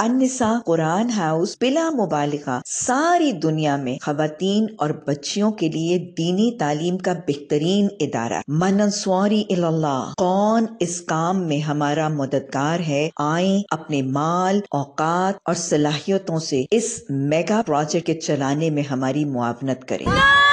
अनसा Quran house बिला मुबालिका सारी दुनिया में खातन और बच्चियों के लिए दीनी तालीम का बेहतरीन इदारा मनसौरी कौन इस काम में हमारा मददगार है आए अपने माल औकात और सलाहियतों से इस मेगा प्रोजेक्ट के चलाने में हमारी मुआवनत करें